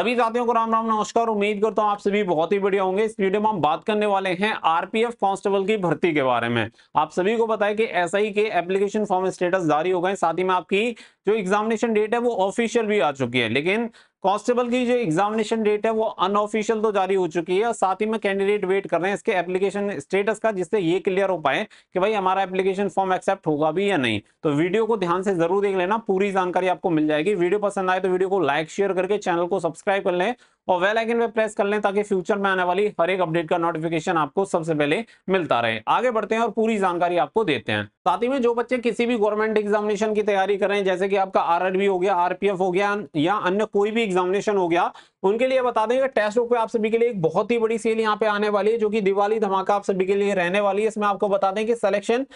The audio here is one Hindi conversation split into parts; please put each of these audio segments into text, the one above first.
सभी साथियों को राम राम नमस्कार उम्मीद करता हूँ आप सभी बहुत ही बढ़िया होंगे इस वीडियो में हम बात करने वाले हैं आरपीएफ कांस्टेबल की भर्ती के बारे में आप सभी को बताया कि एसआई के एप्लीकेशन फॉर्म स्टेटस जारी हो गए साथ ही में आपकी जो एग्जामिनेशन डेट है वो ऑफिशियल भी आ चुकी है लेकिन कांस्टेबल की जो एग्जामिनेशन डेट है वो अनऑफिशियल तो जारी हो चुकी है और साथ ही में कैंडिडेट वेट कर रहे हैं इसके एप्लीकेशन स्टेटस का जिससे ये क्लियर हो पाए कि भाई हमारा एप्लीकेशन फॉर्म एक्सेप्ट होगा भी या नहीं तो वीडियो को ध्यान से जरूर देख लेना पूरी जानकारी आपको मिल जाएगी वीडियो पसंद आए तो वीडियो को लाइक शेयर करके चैनल को सब्सक्राइब कर लें और वेल आइकन पे प्रेस कर लें ताकि फ्यूचर में आने वाली हर एक अपडेट का नोटिफिकेशन आपको सबसे पहले मिलता रहे आगे बढ़ते हैं और पूरी जानकारी आपको देते हैं साथ ही में जो बच्चे किसी भी गवर्नमेंट एग्जामिनेशन की तैयारी कर रहे हैं जैसे कि आपका आरआरबी हो गया आरपीएफ हो गया या अन्य कोई भी एग्जामिनेशन हो गया उनके लिए बता दें कि टेस्ट बुक पे आप सभी के लिए एक बहुत ही बड़ी सेल यहाँ पे आने वाली है जो कि दिवाली धमाका आप सभी के लिए रहने वाली है इसमें आपको बता दें कि सिलेक्शन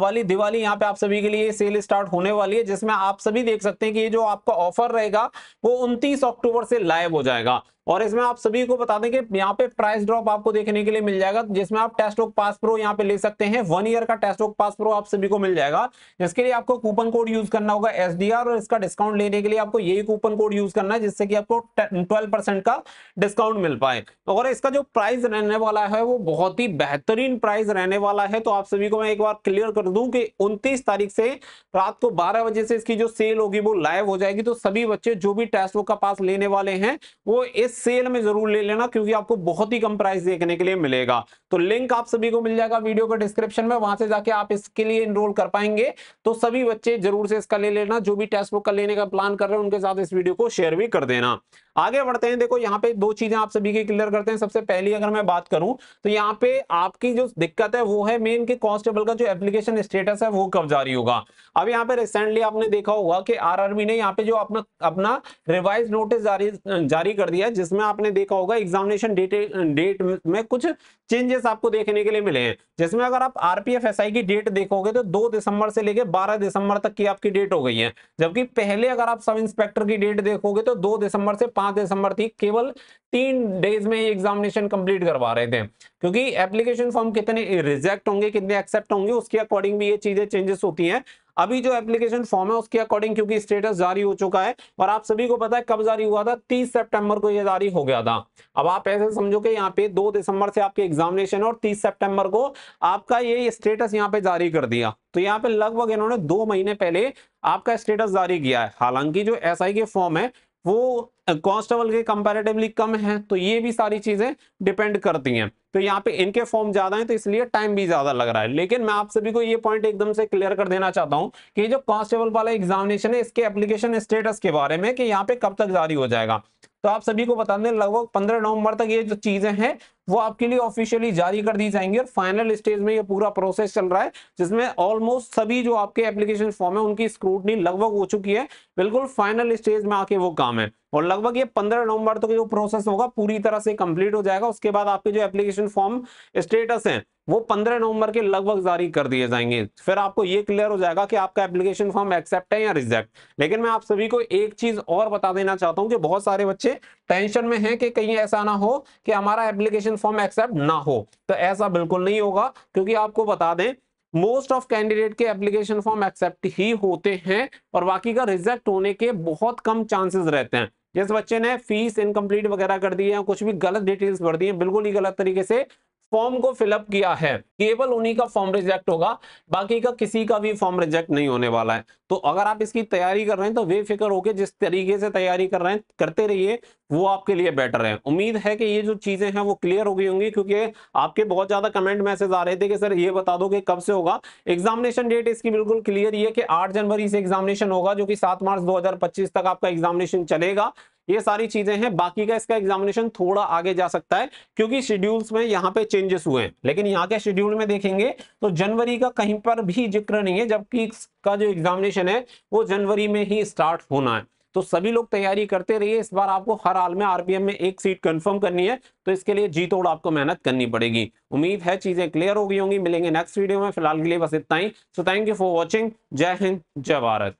वाली दिवाली यहाँ पे आप सभी के लिए सेल स्टार्ट होने वाली है जिसमें आप सभी देख सकते हैं कि ये जो आपका ऑफर रहेगा वो उनतीस अक्टूबर से लाइव हो जाएगा और इसमें आप सभी को बता दें कि यहाँ पे प्राइस ड्रॉप आपको देखने के लिए मिल जाएगा जिसमें आप टेस्ट टेस्टोक पास प्रो यहाँ पे ले सकते हैं वन ईयर का टेस्ट टेस्टोक पास प्रो आप सभी को मिल जाएगा जिसके लिए आपको कूपन कोड यूज करना होगा एस और इसका डिस्काउंट लेने के लिए आपको यही कूपन कोड यूज करना है जिससे कि आपको ट्वेल्व का डिस्काउंट मिल पाए तो और इसका जो प्राइस रहने वाला है वो बहुत ही बेहतरीन प्राइस रहने वाला है तो आप सभी को मैं एक बार क्लियर कर दू कि उनतीस तारीख से रात को बारह बजे से इसकी जो सेल होगी वो लाइव हो जाएगी तो सभी बच्चे जो भी टेस्ट का पास लेने वाले हैं वो इस सेल में जरूर ले लेना क्योंकि आपको बहुत ही कम प्राइस देखने के लिए मिलेगा तो लिंक आप सभी को मिल जाएगा वीडियो के डिस्क्रिप्शन में वहां से जाके आप इसके लिए इनरोल कर पाएंगे तो सभी बच्चे जरूर से इसका ले लेना जो भी टेस्ट बुक का लेने का प्लान कर रहे हैं उनके साथ इस वीडियो को शेयर भी कर देना आगे बढ़ते हैं देखो यहाँ पे दो चीजें आप सभी की क्लियर करते हैं सबसे पहली अगर मैं बात करूं तो यहाँ पे आपकी जो दिक्कत है वो है मेन की कांस्टेबल का जो एप्लीकेशन स्टेटस है वो कब जारी होगा अब यहाँ पे रिसेंटली आपने देखा होगा कि आरआरबी ने यहाँ पे जो अपना अपना रिवाइज नोटिस जारी जारी कर दिया है जिसमें आपने देखा होगा एग्जामिनेशन डेट डेट में कुछ चेंजेस आपको देखने के लिए मिले हैं जिसमें अगर आप आरपीएफ एसआई की डेट देखोगे तो दो दिसंबर से लेकर बारह दिसंबर तक की आपकी डेट हो गई है जबकि पहले अगर आप सब इंस्पेक्टर की डेट देखोगे तो दो दिसंबर से पांच दिसंबर थी केवल तीन डेज में एग्जामिनेशन कंप्लीट करवा रहे थे क्योंकि एप्लीकेशन फॉर्म कितने रिजेक्ट होंगे कितने एक्सेप्ट होंगे उसके अकॉर्डिंग भी ये चीजें चेंजेस होती हैं अभी जो एप्लीकेशन फॉर्म है उसके अकॉर्डिंग क्योंकि स्टेटस जारी हो चुका है और आप सभी को पता है कब जारी हुआ था 30 सितंबर को ये जारी हो गया था अब आप ऐसे समझो कि यहाँ पे 2 दिसंबर से आपके एग्जामिनेशन और 30 सितंबर को आपका ये स्टेटस यहाँ पे जारी कर दिया तो यहाँ पे लगभग इन्होंने दो महीने पहले आपका स्टेटस जारी किया है हालांकि जो एस के फॉर्म है वो कॉन्स्टेबल के कंपैरेटिवली कम है तो ये भी सारी चीजें डिपेंड करती हैं तो यहाँ पे इनके फॉर्म ज्यादा हैं तो इसलिए टाइम भी ज्यादा लग रहा है लेकिन मैं आप सभी को ये पॉइंट एकदम से क्लियर कर देना चाहता हूँ कि जो कॉन्स्टेबल वाला एग्जामिनेशन है इसके एप्लीकेशन स्टेटस के बारे में कि यहाँ पे कब तक जारी हो जाएगा तो आप सभी को बता दें लगभग पंद्रह नवंबर तक ये जो चीजें हैं वो आपके लिए ऑफिशियली जारी कर दी जाएंगी और फाइनल स्टेज में ये पूरा प्रोसेस चल रहा है जिसमें ऑलमोस्ट सभी जो आपके एप्लीकेशन फॉर्म है उनकी स्क्रूटनी लगभग हो चुकी है बिल्कुल फाइनल स्टेज में आके वो काम है और लगभग ये 15 नवंबर तक तो जो प्रोसेस होगा पूरी तरह से कंप्लीट हो जाएगा उसके बाद आपके जो एप्लीकेशन फॉर्म स्टेटस है वो 15 नवंबर के लगभग जारी कर दिए जाएंगे फिर आपको ये क्लियर हो जाएगा कि आपका एप्लीकेशन फॉर्म एक्सेप्ट है या रिजेक्ट लेकिन मैं आप सभी को एक चीज और बता देना चाहता हूँ कि बहुत सारे बच्चे टेंशन में हैं कि कहीं ऐसा ना हो कि हमारा एप्लीकेशन फॉर्म एक्सेप्ट ना हो तो ऐसा बिल्कुल नहीं होगा क्योंकि आपको बता दें मोस्ट ऑफ कैंडिडेट के एप्लीकेशन फॉर्म एक्सेप्ट ही होते हैं और बाकी का रिजेक्ट होने के बहुत कम चांसेस रहते हैं जिस बच्चे ने फीस इनकम्प्लीट वगैरह कर दी है कुछ भी गलत डिटेल्स भर दी है बिल्कुल ही गलत तरीके से फॉर्म को फिलअप किया है केवल उन्हीं का फॉर्म रिजेक्ट होगा बाकी का किसी का भी फॉर्म रिजेक्ट नहीं होने वाला है तो अगर आप इसकी तैयारी कर रहे हैं तो वे फिक्र होकर जिस तरीके से तैयारी कर रहे हैं करते रहिए वो आपके लिए बेटर है उम्मीद है कि ये जो चीजें हैं वो क्लियर हो गई होंगी क्योंकि आपके बहुत ज्यादा कमेंट मैसेज आ रहे थे कि सर ये बता दो कि कब से होगा एग्जामिनेशन डेट इसकी बिल्कुल क्लियर ये कि आठ जनवरी से एग्जामिनेशन होगा जो कि सात मार्च दो तक आपका एग्जामिनेशन चलेगा ये सारी चीजें हैं बाकी का इसका एग्जामिनेशन थोड़ा आगे जा सकता है क्योंकि शेड्यूल्स में यहाँ पे चेंजेस हुए हैं लेकिन यहाँ के शेड्यूल में देखेंगे तो जनवरी का कहीं पर भी जिक्र नहीं है जबकि का जो एग्जामिनेशन है वो जनवरी में ही स्टार्ट होना है तो सभी लोग तैयारी करते रहिए इस बार आपको हर हाल में आरपीएम में एक सीट कंफर्म करनी है तो इसके लिए जी तोड़ आपको मेहनत करनी पड़ेगी उम्मीद है चीजें क्लियर हो गई होंगी मिलेंगे नेक्स्ट वीडियो में फिलहाल के लिए बस इतना ही so thank you for watching जय हिंद जय भारत